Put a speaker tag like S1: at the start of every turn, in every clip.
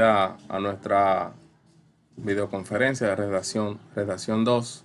S1: a nuestra videoconferencia de redacción, redacción 2.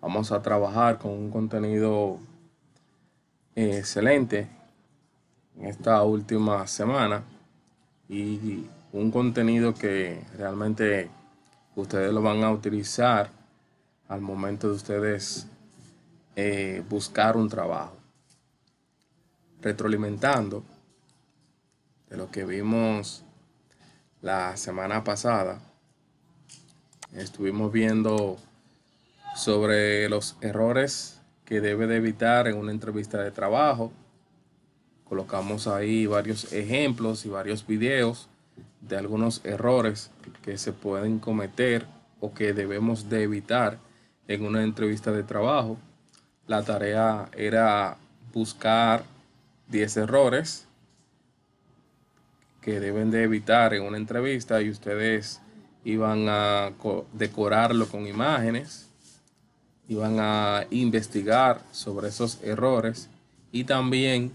S1: Vamos a trabajar con un contenido eh, excelente en esta última semana y un contenido que realmente ustedes lo van a utilizar al momento de ustedes eh, buscar un trabajo. Retroalimentando de lo que vimos la semana pasada. Estuvimos viendo sobre los errores que debe de evitar en una entrevista de trabajo. Colocamos ahí varios ejemplos y varios videos de algunos errores que se pueden cometer o que debemos de evitar en una entrevista de trabajo. La tarea era buscar 10 errores que deben de evitar en una entrevista y ustedes iban a decorarlo con imágenes, iban a investigar sobre esos errores y también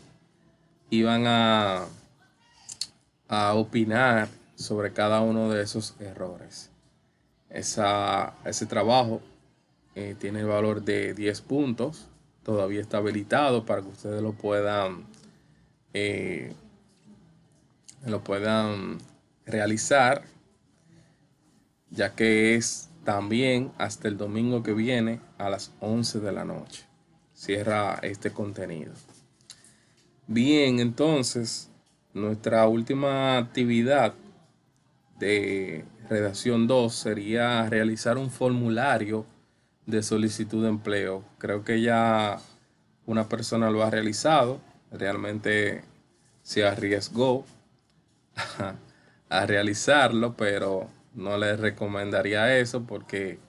S1: iban a, a opinar sobre cada uno de esos errores. ese trabajo eh, tiene el valor de 10 puntos, todavía está habilitado para que ustedes lo puedan... Eh, lo puedan realizar, ya que es también hasta el domingo que viene a las 11 de la noche. Cierra este contenido. Bien, entonces, nuestra última actividad de redacción 2 sería realizar un formulario de solicitud de empleo. Creo que ya una persona lo ha realizado, realmente se arriesgó a realizarlo, pero no les recomendaría eso porque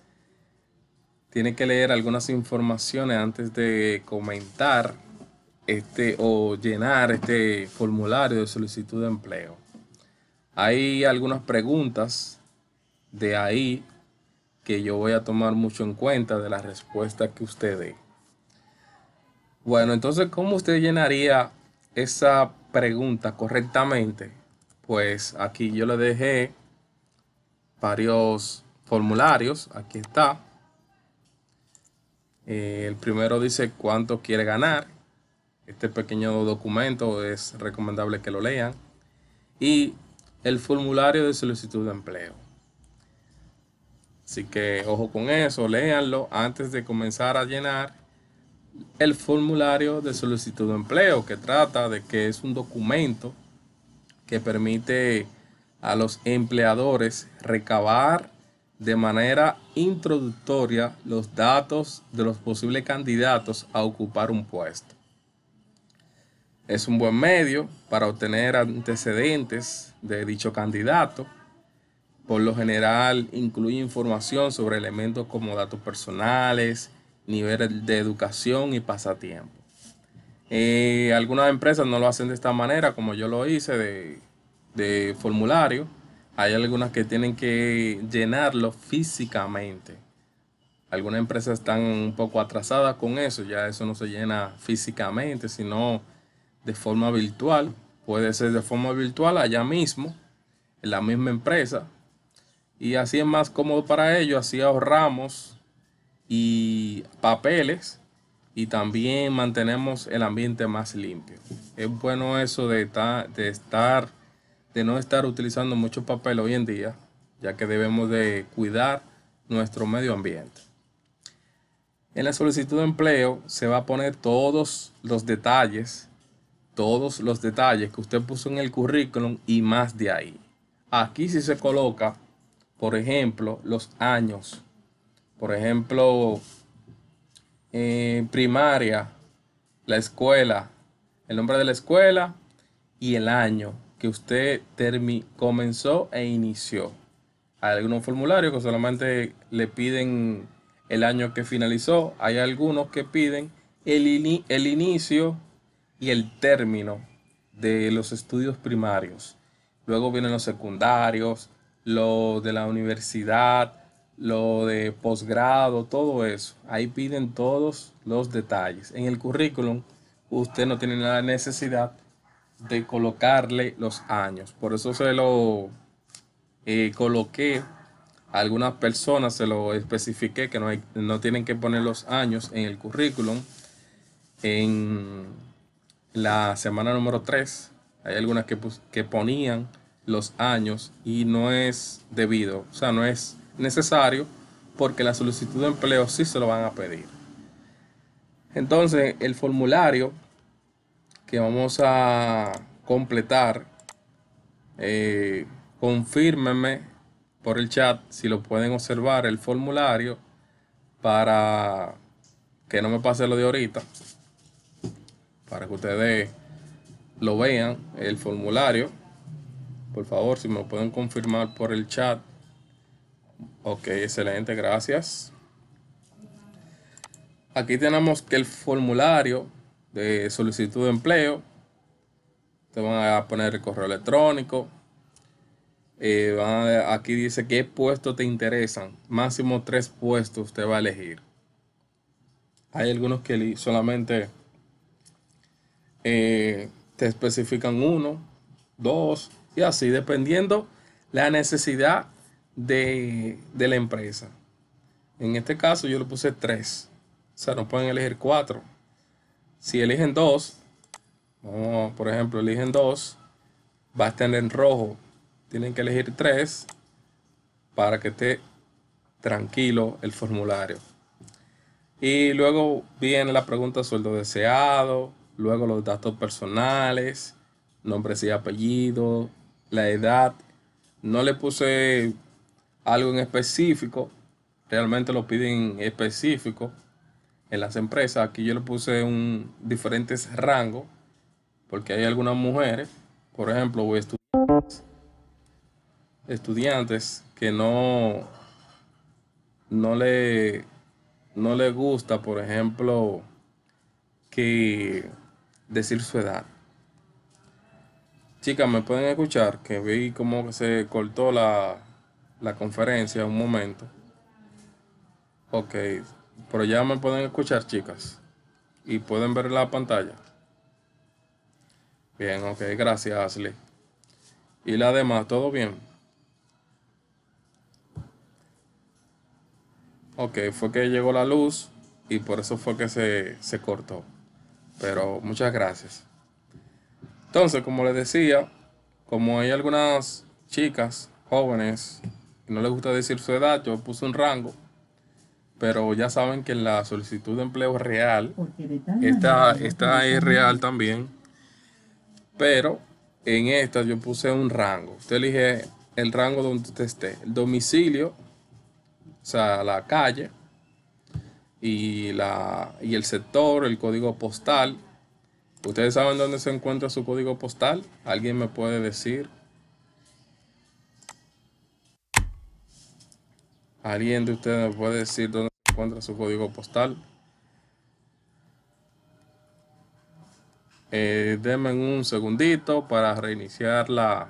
S1: tiene que leer algunas informaciones antes de comentar este o llenar este formulario de solicitud de empleo. Hay algunas preguntas de ahí que yo voy a tomar mucho en cuenta de la respuesta que usted dé. Bueno, entonces, ¿cómo usted llenaría esa pregunta correctamente? pues aquí yo le dejé varios formularios. Aquí está. Eh, el primero dice cuánto quiere ganar. Este pequeño documento es recomendable que lo lean. Y el formulario de solicitud de empleo. Así que ojo con eso, léanlo antes de comenzar a llenar el formulario de solicitud de empleo que trata de que es un documento que permite a los empleadores recabar de manera introductoria los datos de los posibles candidatos a ocupar un puesto. Es un buen medio para obtener antecedentes de dicho candidato. Por lo general incluye información sobre elementos como datos personales, nivel de educación y pasatiempo algunas empresas no lo hacen de esta manera, como yo lo hice, de, de formulario. Hay algunas que tienen que llenarlo físicamente. Algunas empresas están un poco atrasadas con eso, ya eso no se llena físicamente, sino de forma virtual. Puede ser de forma virtual allá mismo, en la misma empresa. Y así es más cómodo para ellos, así ahorramos y papeles y también mantenemos el ambiente más limpio. Es bueno eso de, de, no estar utilizando mucho papel hoy en día, ya que debemos de cuidar nuestro medio ambiente. En la solicitud de empleo se va a poner todos los detalles, todos los detalles que usted puso en el currículum y más de ahí. Aquí sí se coloca, por ejemplo, los años. Por ejemplo, primaria, la escuela, el nombre de la escuela y el año que usted comenzó e inició. Hay algunos formularios que solamente le piden el año que finalizó. Hay algunos que piden el, el inicio y el término de los estudios primarios. Luego vienen los secundarios, los de la universidad, lo de posgrado, todo eso. Ahí piden todos los detalles. En el currículum usted no tiene la necesidad de colocarle los años. Por eso se lo eh, coloqué a algunas personas, se lo especifiqué que no, no tienen que poner los años en el currículum. En la semana número 3 hay algunas que, que ponían los años y no es debido, o sea, no es necesario porque la solicitud de empleo sí se lo van a pedir. Entonces, el formulario que vamos a completar, eh, por el chat si lo pueden observar el formulario para que no me pase lo de ahorita, para que ustedes lo vean, el formulario. Por favor, si me lo pueden confirmar por el chat Ok, excelente, gracias. Aquí tenemos que el formulario de solicitud de empleo, te van a poner el correo electrónico. Eh, aquí dice qué puestos te interesan. Máximo tres puestos te va a elegir. Hay algunos que solamente eh, te especifican uno, dos y así, dependiendo la necesidad de, la empresa. En este caso yo le puse 3. O sea, no pueden elegir 4. Si eligen 2, por ejemplo, eligen 2, va a estar en rojo. Tienen que elegir 3 para que esté tranquilo el formulario. Y luego viene la pregunta sueldo deseado, luego los datos personales, nombres y apellido, la edad. No le puse algo en específico, realmente lo piden específico en las empresas. Aquí yo le puse un diferentes rango porque hay algunas mujeres, por ejemplo, o estudiantes, que no, no le no le gusta, por ejemplo, que decir su edad. Chicas, ¿me pueden escuchar? Que vi como se cortó la, la conferencia un momento. Ok, pero ya me pueden escuchar, chicas. Y pueden ver la pantalla. Bien, ok, gracias, Ashley. Y la demás, ¿todo bien? Ok, fue que llegó la luz y por eso fue que se, se cortó. Pero muchas gracias. Entonces, como les decía, como hay algunas chicas jóvenes no le gusta decir su edad, yo puse un rango, pero ya saben que la solicitud de empleo real, esta, esta es real también, pero en esta yo puse un rango. Usted elige el rango donde usted esté, el domicilio, o sea, la calle y, la, y el sector, el código postal. ¿Ustedes saben dónde se encuentra su código postal? ¿Alguien me puede decir? ¿Alguien de ustedes puede decir dónde se encuentra su código postal? Eh, denme un segundito para reiniciar la,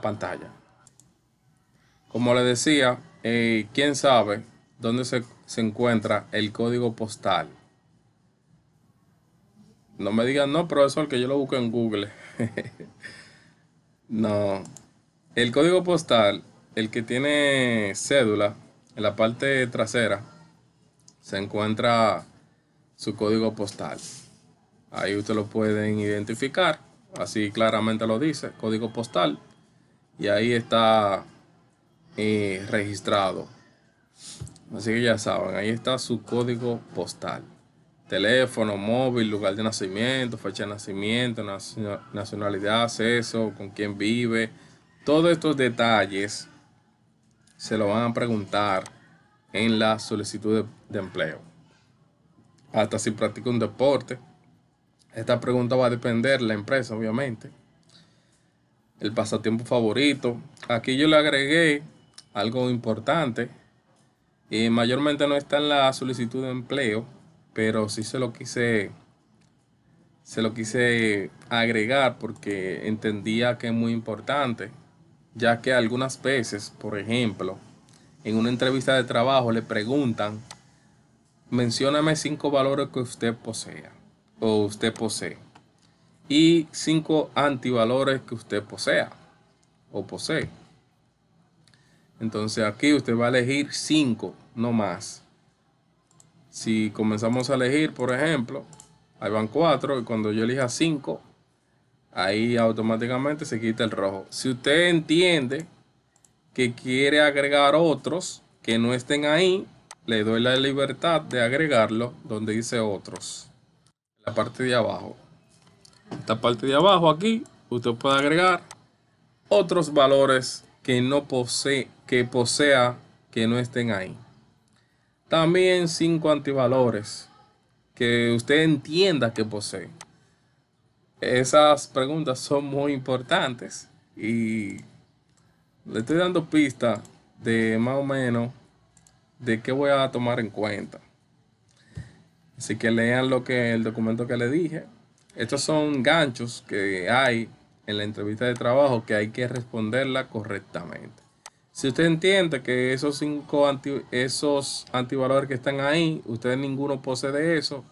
S1: pantalla. Como les decía, eh, ¿quién sabe dónde se, encuentra el código postal? No me digan, no, profesor, que yo lo busque en Google. no. El código postal el que tiene cédula, en la parte trasera se encuentra su código postal. Ahí usted lo pueden identificar, así claramente lo dice, código postal. Y ahí está eh, registrado. Así que ya saben, ahí está su código postal. Teléfono, móvil, lugar de nacimiento, fecha de nacimiento, nacionalidad, sexo, con quién vive. Todos estos detalles se lo van a preguntar en la solicitud de, empleo. Hasta si practica un deporte. Esta pregunta va a depender de la empresa, obviamente. El pasatiempo favorito. Aquí yo le agregué algo importante. y mayormente no está en la solicitud de empleo, pero sí se lo quise se lo quise agregar porque entendía que es muy importante ya que algunas veces, por ejemplo, en una entrevista de trabajo le preguntan, mencióname cinco valores que usted posea o usted posee y cinco antivalores que usted posea o posee. Entonces aquí usted va a elegir cinco, no más. Si comenzamos a elegir, por ejemplo, ahí van cuatro y cuando yo elija cinco, ahí automáticamente se quita el rojo. Si usted entiende que quiere agregar otros que no estén ahí, le doy la libertad de agregarlo donde dice otros. La parte de abajo. Esta parte de abajo aquí, usted puede agregar otros valores que no posee, que posea, que no estén ahí. También cinco antivalores que usted entienda que posee. Esas preguntas son muy importantes y le estoy dando pista de más o menos de qué voy a tomar en cuenta. Así que lean lo que el documento que le dije. Estos son ganchos que hay en la entrevista de trabajo que hay que responderla correctamente. Si usted entiende que esos cinco esos antivalores que están ahí, usted ninguno posee de eso,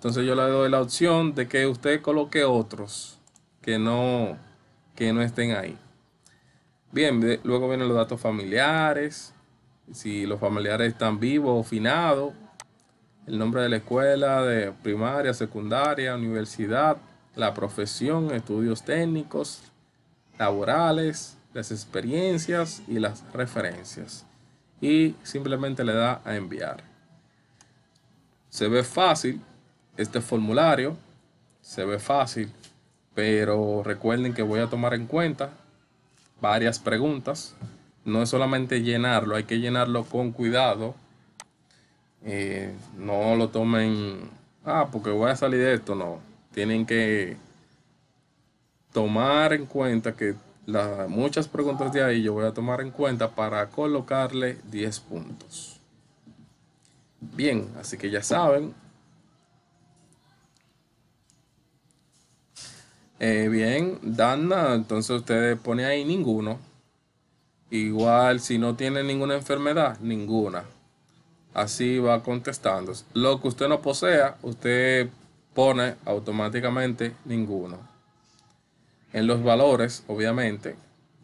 S1: entonces yo le doy la opción de que usted coloque otros que no, que no estén ahí. Bien, luego vienen los datos familiares, si los familiares están vivos o finados, el nombre de la escuela, de primaria, secundaria, universidad, la profesión, estudios técnicos, laborales, las experiencias y las referencias. Y simplemente le da a enviar. Se ve fácil, este formulario. Se ve fácil, pero recuerden que voy a tomar en cuenta varias preguntas. No es solamente llenarlo, hay que llenarlo con cuidado. Eh, no lo tomen, ah, porque voy a salir de esto, no. Tienen que tomar en cuenta que las muchas preguntas de ahí yo voy a tomar en cuenta para colocarle 10 puntos. Bien, así que ya saben, Eh, bien, Dana, entonces usted pone ahí ninguno. Igual, si no tiene ninguna enfermedad, ninguna. Así va contestando. Lo que usted no posea, usted pone automáticamente ninguno. En los valores, obviamente,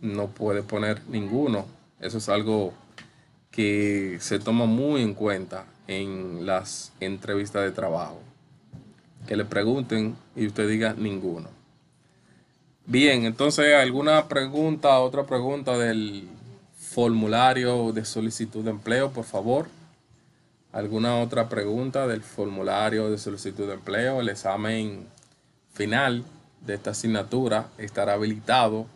S1: no puede poner ninguno. Eso es algo que se toma muy en cuenta en las entrevistas de trabajo. Que le pregunten y usted diga ninguno. Bien, entonces, ¿alguna pregunta, otra pregunta del formulario de solicitud de empleo, por favor? ¿Alguna otra pregunta del formulario de solicitud de empleo? El examen final de esta asignatura estará habilitado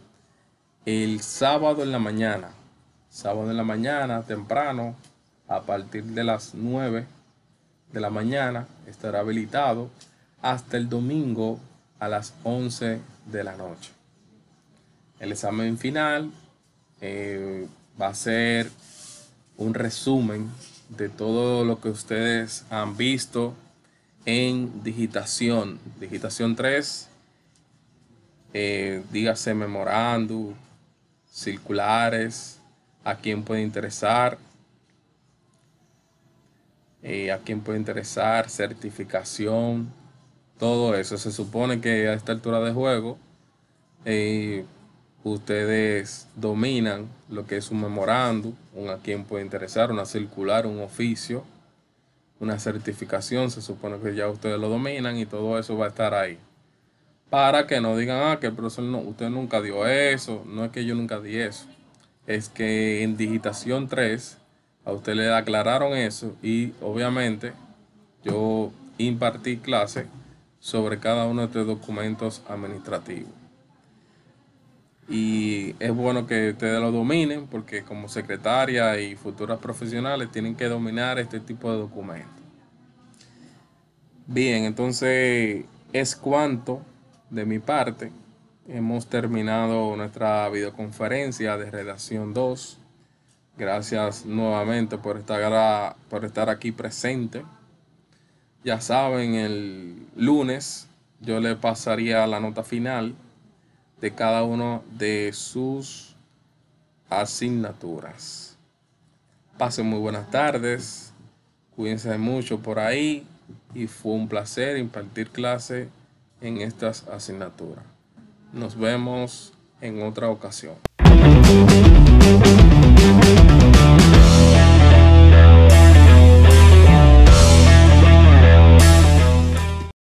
S1: el sábado en la mañana. Sábado en la mañana, temprano, a partir de las 9 de la mañana, estará habilitado hasta el domingo a las 11 de la noche. El examen final eh, va a ser un resumen de todo lo que ustedes han visto en digitación. Digitación 3, eh, dígase memorando circulares, a quién puede interesar, eh, a quién puede interesar, certificación, todo eso. Se supone que a esta altura de juego eh, ustedes dominan lo que es un memorándum, un a quien puede interesar, una circular, un oficio, una certificación. Se supone que ya ustedes lo dominan y todo eso va a estar ahí. Para que no digan, ah, que el profesor no, usted nunca dio eso. No es que yo nunca di eso. Es que en digitación 3 a usted le aclararon eso y obviamente yo impartí clases sobre cada uno de estos documentos administrativos. Y es bueno que ustedes lo dominen porque como secretaria y futuras profesionales tienen que dominar este tipo de documentos. Bien, entonces es cuanto de mi parte. Hemos terminado nuestra videoconferencia de Redacción 2. Gracias nuevamente por estar, por estar aquí presente. Ya saben, el lunes yo le pasaría la nota final de cada uno de sus asignaturas. Pasen muy buenas tardes, cuídense mucho por ahí y fue un placer impartir clase en estas asignaturas. Nos vemos en otra ocasión.